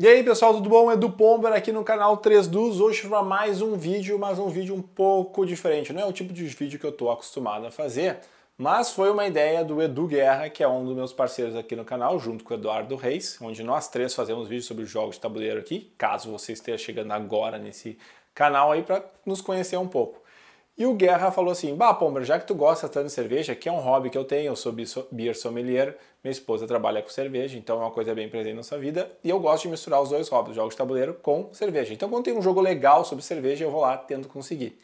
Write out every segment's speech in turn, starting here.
E aí pessoal, tudo bom? Edu Pomber aqui no canal 3Dus, hoje para mais um vídeo, mas um vídeo um pouco diferente, não é o tipo de vídeo que eu estou acostumado a fazer, mas foi uma ideia do Edu Guerra, que é um dos meus parceiros aqui no canal, junto com o Eduardo Reis, onde nós três fazemos vídeos sobre jogos de tabuleiro aqui, caso você esteja chegando agora nesse canal aí para nos conhecer um pouco. E o Guerra falou assim: Bah, Pomber, já que tu gosta tanto de cerveja, que é um hobby que eu tenho, eu sou beer sommelier, minha esposa trabalha com cerveja, então é uma coisa bem presente na nossa vida, e eu gosto de misturar os dois hobbies, jogos de tabuleiro com cerveja. Então, quando tem um jogo legal sobre cerveja, eu vou lá tento conseguir.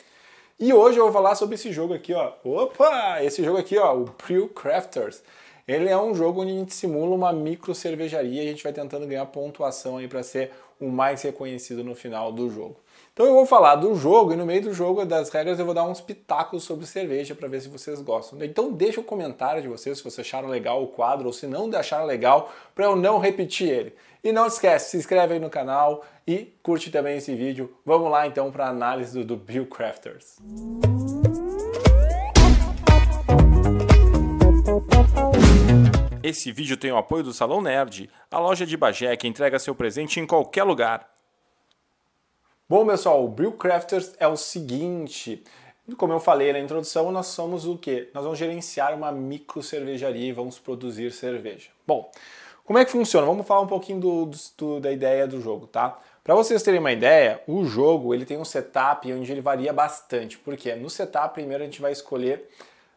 E hoje eu vou falar sobre esse jogo aqui, ó. Opa! Esse jogo aqui, ó, o Brew Crafters. Ele é um jogo onde a gente simula uma micro cervejaria e a gente vai tentando ganhar pontuação aí para ser o mais reconhecido no final do jogo. Então eu vou falar do jogo e no meio do jogo das regras eu vou dar uns pitacos sobre cerveja para ver se vocês gostam. Então deixa o um comentário de vocês se vocês acharam legal o quadro ou se não acharam legal para eu não repetir ele. E não esquece, se inscreve aí no canal e curte também esse vídeo. Vamos lá então para a análise do, do Bill Crafters. Esse vídeo tem o apoio do Salão Nerd, a loja de Bagé que entrega seu presente em qualquer lugar. Bom, pessoal, o Brew Crafters é o seguinte. Como eu falei na introdução, nós somos o quê? Nós vamos gerenciar uma micro cervejaria e vamos produzir cerveja. Bom, como é que funciona? Vamos falar um pouquinho do, do, da ideia do jogo, tá? Para vocês terem uma ideia, o jogo ele tem um setup onde ele varia bastante, porque no setup primeiro a gente vai escolher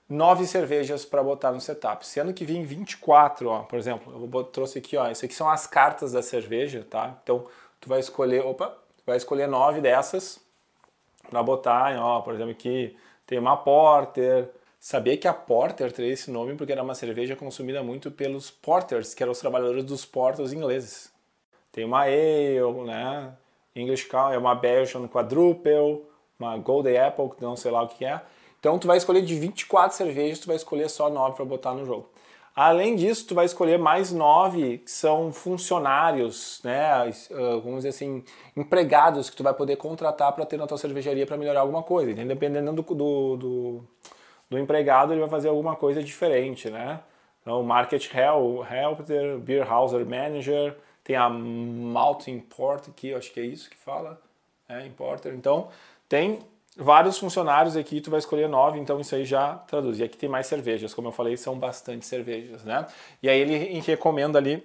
nove cervejas para botar no setup, sendo que vem 24, ó, por exemplo, eu trouxe aqui, ó, isso aqui são as cartas da cerveja, tá? Então tu vai escolher, opa, vai escolher nove dessas para botar, ó, por exemplo, aqui tem uma Porter. Sabia que a Porter teria esse nome porque era uma cerveja consumida muito pelos porters, que eram os trabalhadores dos portos ingleses. Tem uma ale, né? English Cow, é uma Belgian Quadruple, uma Golden Apple, que não sei lá o que é. Então tu vai escolher de 24 cervejas, tu vai escolher só 9 para botar no jogo. Além disso, tu vai escolher mais nove que são funcionários, né? Ah, vamos dizer assim, empregados que tu vai poder contratar para ter na tua cervejaria para melhorar alguma coisa. Entendeu? Dependendo do, do, do, do, empregado, ele vai fazer alguma coisa diferente, né? Então, Market Helper, Beer House Manager, tem a Malt Import eu acho que é isso que fala, é, Importer. Então, tem vários funcionários aqui, tu vai escolher nove, então isso aí já traduz. E aqui tem mais cervejas, como eu falei, são bastante cervejas, né? E aí ele recomenda ali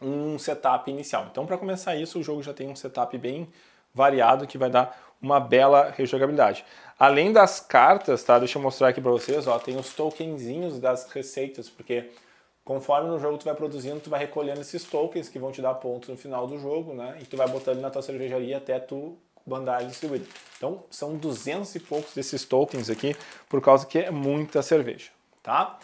um setup inicial. Então, para começar isso, o jogo já tem um setup bem variado que vai dar uma bela rejogabilidade. Além das cartas, tá? Deixa eu mostrar aqui para vocês, ó, tem os tokenzinhos das receitas, porque conforme no jogo tu vai produzindo, tu vai recolhendo esses tokens que vão te dar pontos no final do jogo, né? E tu vai botando na tua cervejaria até tu bandagem distribuída. Então, são 200 e poucos desses tokens aqui, por causa que é muita cerveja, tá?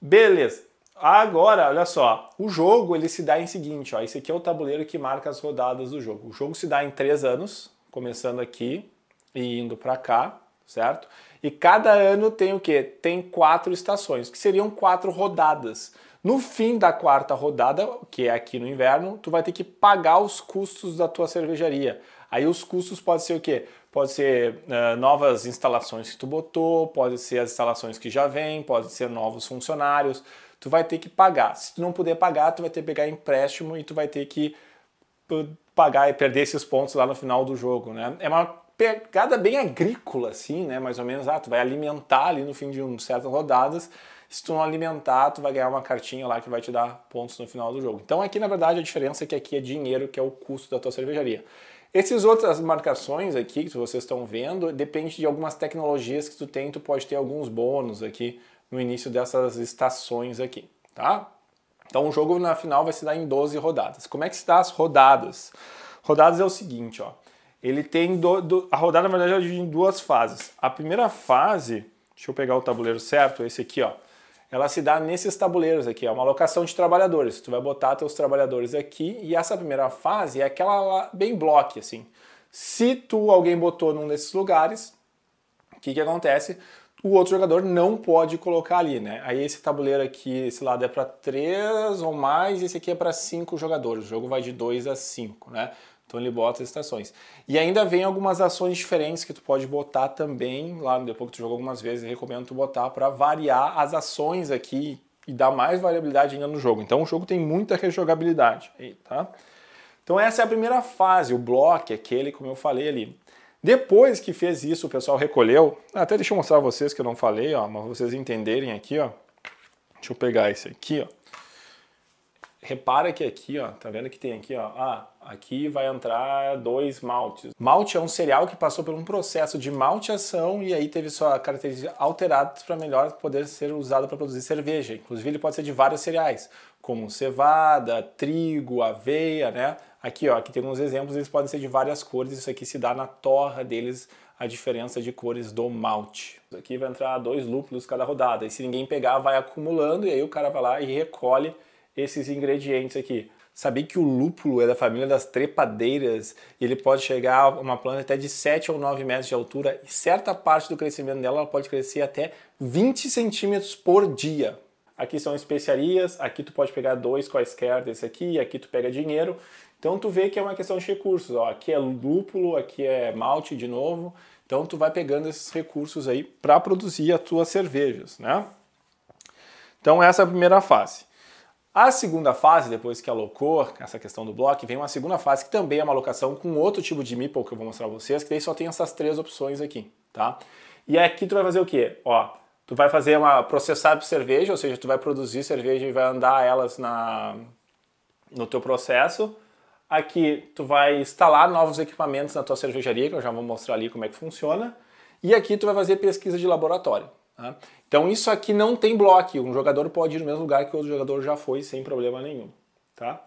Beleza. Agora, olha só, o jogo ele se dá em seguinte, ó, esse aqui é o tabuleiro que marca as rodadas do jogo. O jogo se dá em três anos, começando aqui e indo para cá, certo? E cada ano tem o que? Tem quatro estações, que seriam quatro rodadas. No fim da quarta rodada, que é aqui no inverno, tu vai ter que pagar os custos da tua cervejaria. Aí os custos pode ser o quê? Pode ser uh, novas instalações que tu botou, pode ser as instalações que já vêm, pode ser novos funcionários. Tu vai ter que pagar. Se tu não puder pagar, tu vai ter que pegar empréstimo e tu vai ter que uh, pagar e perder esses pontos lá no final do jogo, né? É uma pegada bem agrícola, assim, né? Mais ou menos, ah, tu vai alimentar ali no fim de um, certas rodadas se tu não alimentar, tu vai ganhar uma cartinha lá que vai te dar pontos no final do jogo. Então aqui, na verdade, a diferença é que aqui é dinheiro, que é o custo da tua cervejaria. Essas outras marcações aqui que vocês estão vendo, depende de algumas tecnologias que tu tem, tu pode ter alguns bônus aqui no início dessas estações aqui, tá? Então o jogo na final vai se dar em 12 rodadas. Como é que se dá as rodadas? Rodadas é o seguinte, ó. Ele tem do, do, a rodada na verdade é em duas fases. A primeira fase, deixa eu pegar o tabuleiro certo, esse aqui, ó ela se dá nesses tabuleiros aqui, é uma alocação de trabalhadores. Tu vai botar teus trabalhadores aqui e essa primeira fase é aquela bem bloco, assim. Se tu alguém botou num desses lugares, o que, que acontece? O outro jogador não pode colocar ali, né? Aí esse tabuleiro aqui, esse lado é para três ou mais, esse aqui é para cinco jogadores. O jogo vai de 2 a 5, né? Então ele bota as estações. E ainda vem algumas ações diferentes que tu pode botar também, lá depois que tu jogou algumas vezes, eu recomendo tu botar para variar as ações aqui e dar mais variabilidade ainda no jogo. Então o jogo tem muita rejogabilidade, tá? Então essa é a primeira fase, o bloco, é aquele como eu falei ali. Depois que fez isso, o pessoal recolheu, ah, até deixa eu mostrar a vocês que eu não falei, ó, mas vocês entenderem aqui, ó. Deixa eu pegar esse aqui, ó repara que aqui, ó, tá vendo que tem aqui, ó, ah, aqui vai entrar dois maltes. Malte é um cereal que passou por um processo de malteação e aí teve sua característica alterada para melhor poder ser usado para produzir cerveja. Inclusive ele pode ser de vários cereais, como cevada, trigo, aveia, né? Aqui, ó, aqui tem alguns exemplos, eles podem ser de várias cores, isso aqui se dá na torra deles a diferença de cores do malte. Aqui vai entrar dois lúpulos cada rodada, e se ninguém pegar, vai acumulando, e aí o cara vai lá e recolhe esses ingredientes aqui. Sabia que o lúpulo é da família das trepadeiras e ele pode chegar a uma planta até de 7 ou 9 metros de altura e certa parte do crescimento dela pode crescer até 20 centímetros por dia. Aqui são especiarias, aqui tu pode pegar dois quaisquer desse aqui, aqui tu pega dinheiro. Então tu vê que é uma questão de recursos. Ó, aqui é lúpulo, aqui é malte de novo. Então tu vai pegando esses recursos aí para produzir as tuas cervejas, né? Então essa é a primeira fase. A segunda fase, depois que alocou essa questão do bloco, vem uma segunda fase que também é uma alocação com outro tipo de Meeple que eu vou mostrar para vocês, que daí só tem essas três opções aqui, tá? E aqui tu vai fazer o quê? Ó, tu vai fazer uma processar de cerveja, ou seja, tu vai produzir cerveja e vai andar elas na no teu processo. Aqui tu vai instalar novos equipamentos na tua cervejaria, que eu já vou mostrar ali como é que funciona. E aqui tu vai fazer pesquisa de laboratório. Tá? Então isso aqui não tem bloco, um jogador pode ir no mesmo lugar que outro jogador já foi sem problema nenhum. Tá?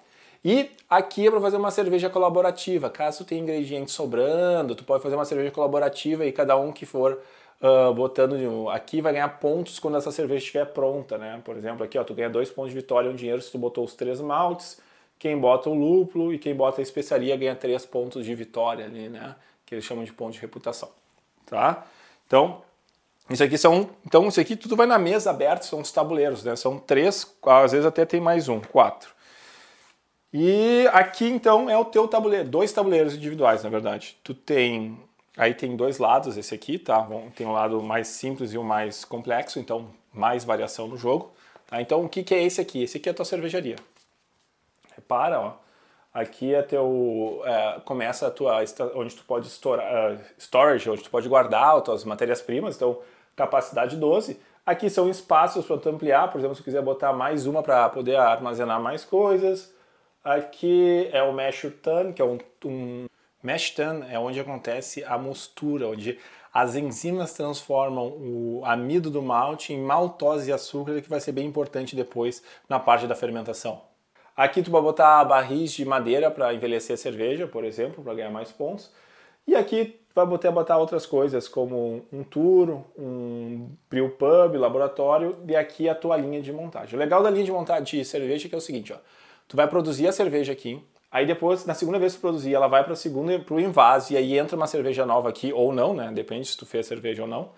E aqui é para fazer uma cerveja colaborativa. Caso tenha ingredientes sobrando, tu pode fazer uma cerveja colaborativa e cada um que for uh, botando aqui vai ganhar pontos quando essa cerveja estiver pronta, né? Por exemplo, aqui ó, tu ganha dois pontos de vitória, um dinheiro se tu botou os três maltes. Quem bota o lúpulo e quem bota a especiaria ganha três pontos de vitória ali, né? Que eles chamam de ponto de reputação, tá? Então isso aqui são, então isso aqui tudo vai na mesa aberta, são os tabuleiros, né? São três, às vezes até tem mais um, quatro. E aqui então é o teu tabuleiro, dois tabuleiros individuais, na verdade. Tu tem, aí tem dois lados esse aqui, tá? Tem um lado mais simples e o um mais complexo, então mais variação no jogo. Tá? Então o que, que é esse aqui? Esse aqui é a tua cervejaria. Repara, ó. Aqui é teu, é, começa a tua, onde tu pode estourar, uh, é, storage, onde tu pode guardar as tuas matérias-primas. Então capacidade 12. Aqui são espaços para tu ampliar, por exemplo, se quiser botar mais uma para poder armazenar mais coisas. Aqui é o mesh tan, que é um, um mesh é onde acontece a mostura, onde as enzimas transformam o amido do malte em maltose e açúcar, que vai ser bem importante depois na parte da fermentação. Aqui tu vai botar barris de madeira para envelhecer a cerveja, por exemplo, para ganhar mais pontos. E aqui vai botar outras coisas como um tour, um brew pub, laboratório e aqui a tua linha de montagem. O legal da linha de montagem de cerveja é que é o seguinte, ó, tu vai produzir a cerveja aqui, aí depois na segunda vez que tu produzir, ela vai para segunda para o invase e aí entra uma cerveja nova aqui ou não, né? Depende se tu fez cerveja ou não.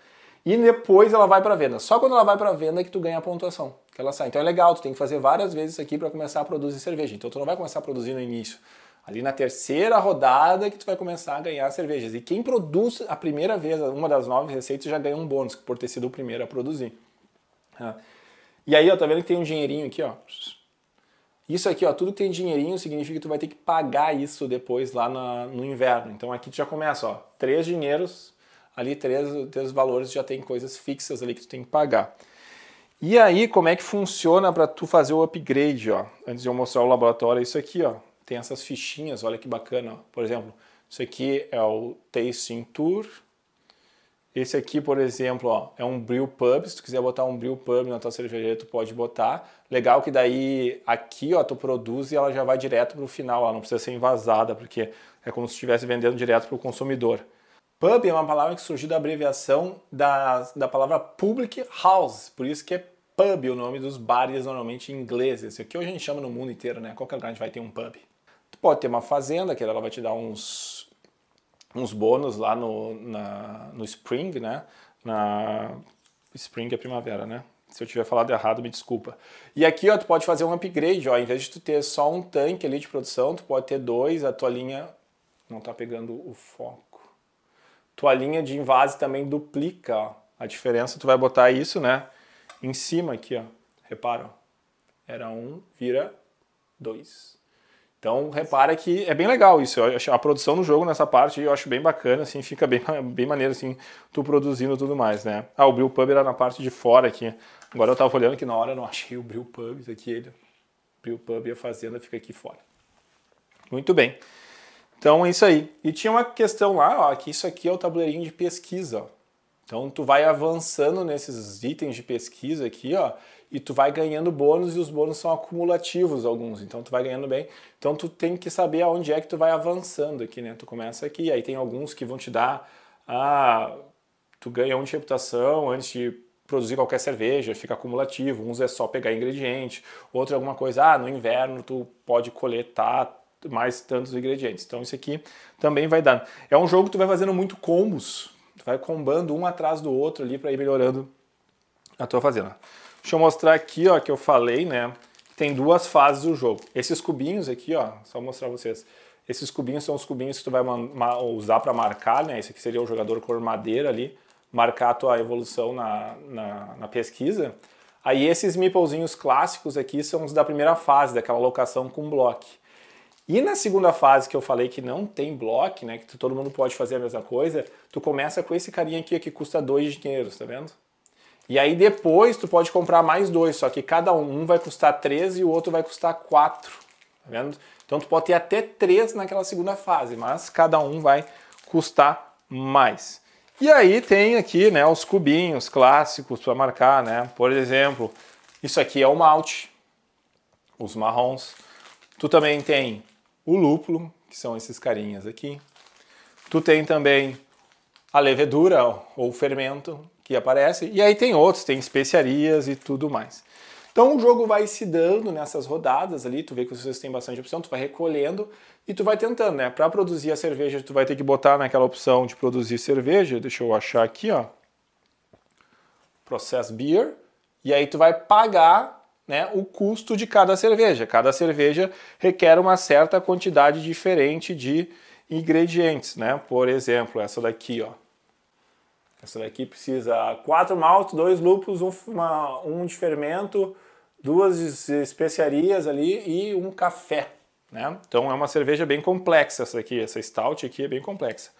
E depois ela vai para venda. Só quando ela vai para venda é que tu ganha a pontuação que ela sai. Então é legal, tu tem que fazer várias vezes aqui para começar a produzir cerveja. Então tu não vai começar a produzir no início. Ali na terceira rodada que tu vai começar a ganhar cervejas. E quem produz a primeira vez uma das nove receitas já ganha um bônus por ter sido o primeiro a produzir. Ah. E aí, ó, tá vendo que tem um dinheirinho aqui, ó. Isso aqui, ó, tudo que tem dinheirinho significa que tu vai ter que pagar isso depois lá na, no inverno. Então aqui tu já começa, ó, três dinheiros, ali três, três valores já tem coisas fixas ali que tu tem que pagar. E aí, como é que funciona para tu fazer o upgrade, ó? Antes de eu mostrar o laboratório, é isso aqui, ó tem essas fichinhas, olha que bacana. Por exemplo, isso aqui é o Tasting Tour. Esse aqui, por exemplo, ó, é um brew pub. Se tu quiser botar um brew pub na tua cervejaria, tu pode botar. Legal que daí aqui, ó, tu produz e ela já vai direto para o final. Ela não precisa ser envasada, porque é como se estivesse vendendo direto para o consumidor. Pub é uma palavra que surgiu da abreviação da, da palavra public house, por isso que é pub o nome dos bares normalmente ingleses. Isso aqui hoje a gente chama no mundo inteiro, né? Qualquer lugar a gente vai ter um pub. Pode ter uma fazenda, que ela vai te dar uns, uns bônus lá no, na, no Spring, né? Na Spring é primavera, né? Se eu tiver falado errado, me desculpa. E aqui, ó, tu pode fazer um upgrade, ó. Em vez de tu ter só um tanque ali de produção, tu pode ter dois, a tua linha... Não tá pegando o foco. Tua linha de invase também duplica, ó. A diferença, tu vai botar isso, né? Em cima aqui, ó. Repara, ó. Era um, vira dois. Então, repara que é bem legal isso. a produção do jogo nessa parte eu acho bem bacana, assim, fica bem, bem maneiro, assim, tu produzindo tudo mais, né? Ah, o Brew Pub era na parte de fora aqui. Agora eu tava olhando que na hora eu não achei o Brew Pub, isso aqui ele. Brew Pub e a fazenda fica aqui fora. Muito bem. Então é isso aí. E tinha uma questão lá, ó, que isso aqui é o tabuleirinho de pesquisa, ó. Então tu vai avançando nesses itens de pesquisa aqui, ó, e tu vai ganhando bônus e os bônus são acumulativos alguns, então tu vai ganhando bem. Então tu tem que saber aonde é que tu vai avançando aqui, né? Tu começa aqui, aí tem alguns que vão te dar ah, tu ganha um de reputação antes de produzir qualquer cerveja, fica acumulativo, uns é só pegar ingrediente, outro é alguma coisa, ah, no inverno tu pode coletar mais tantos ingredientes. Então isso aqui também vai dar. É um jogo que tu vai fazendo muito combos, Tu vai combando um atrás do outro ali para ir melhorando a tua fazenda. Deixa eu mostrar aqui, ó, que eu falei, né? Tem duas fases do jogo. Esses cubinhos aqui, ó, só mostrar pra vocês. Esses cubinhos são os cubinhos que tu vai usar para marcar, né? Esse aqui seria o jogador cor madeira ali, marcar a tua evolução na, na, na pesquisa. Aí esses meeplezinhos clássicos aqui são os da primeira fase, daquela locação com bloco. E na segunda fase que eu falei que não tem bloco, né, que todo mundo pode fazer a mesma coisa, tu começa com esse carinha aqui que custa dois dinheiros, tá vendo? E aí depois tu pode comprar mais dois, só que cada um, um vai custar três e o outro vai custar quatro, tá vendo? Então tu pode ter até três naquela segunda fase, mas cada um vai custar mais. E aí tem aqui, né, os cubinhos clássicos para marcar, né? Por exemplo, isso aqui é o malte, os marrons. Tu também tem o lúpulo, que são esses carinhas aqui. Tu tem também a levedura ou fermento que aparece, e aí tem outros, tem especiarias e tudo mais. Então o jogo vai se dando nessas rodadas ali, tu vê que vocês têm bastante opção, tu vai recolhendo e tu vai tentando, né? Para produzir a cerveja, tu vai ter que botar naquela opção de produzir cerveja, deixa eu achar aqui, ó. Process Beer, e aí tu vai pagar né, o custo de cada cerveja. Cada cerveja requer uma certa quantidade diferente de ingredientes, né? Por exemplo, essa daqui, ó. Essa daqui precisa quatro maltes, dois lúpulos, um, uma, um de fermento, duas especiarias ali e um café, né? Então é uma cerveja bem complexa essa aqui, essa stout aqui é bem complexa.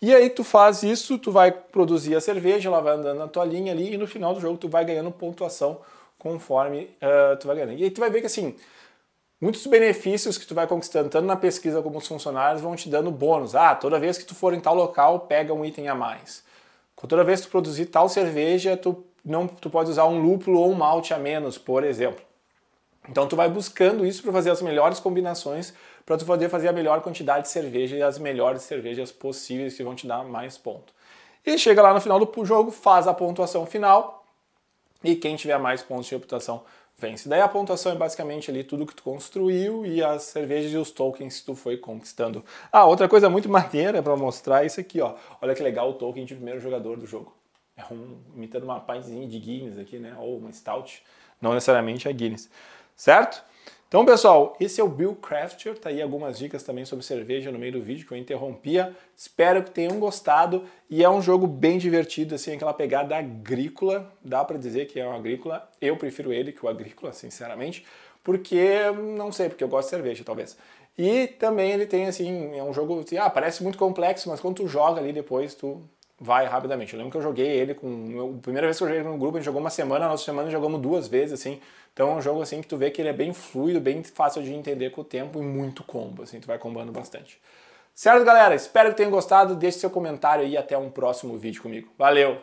E aí tu faz isso, tu vai produzir a cerveja, ela vai andando na tua linha ali e no final do jogo tu vai ganhando pontuação conforme uh, tu vai ganhando. E aí tu vai ver que assim, muitos benefícios que tu vai conquistando, tanto na pesquisa como os funcionários, vão te dando bônus. Ah, toda vez que tu for em tal local, pega um item a mais. Toda vez que tu produzir tal cerveja, tu, não, tu pode usar um lúpulo ou um malte a menos, por exemplo. Então tu vai buscando isso para fazer as melhores combinações, para tu poder fazer a melhor quantidade de cerveja e as melhores cervejas possíveis que vão te dar mais ponto. E chega lá no final do jogo, faz a pontuação final, e quem tiver mais pontos de reputação vence. Daí a pontuação é basicamente ali tudo que tu construiu e as cervejas e os tokens que tu foi conquistando. Ah, outra coisa muito maneira para mostrar é isso aqui, ó. Olha que legal o token de primeiro jogador do jogo. É um imitando uma pintzinha de Guinness aqui, né? Ou uma stout, não necessariamente a é Guinness. Certo? Então, pessoal, esse é o Bill Crafter, tá aí algumas dicas também sobre cerveja no meio do vídeo que eu interrompia. Espero que tenham gostado e é um jogo bem divertido, assim, aquela pegada agrícola, dá para dizer que é um agrícola. Eu prefiro ele que o agrícola, sinceramente, porque não sei, porque eu gosto de cerveja, talvez. E também ele tem assim, é um jogo, assim, ah, parece muito complexo, mas quando tu joga ali depois, tu vai rapidamente. Eu lembro que eu joguei ele com. A primeira vez que eu joguei no grupo, a gente jogou uma semana, a nossa semana jogamos duas vezes, assim. Então é um jogo assim que tu vê que ele é bem fluido, bem fácil de entender com o tempo e muito combo, assim, tu vai combando bastante. Certo, galera? Espero que tenham gostado. Deixe seu comentário e até um próximo vídeo comigo. Valeu!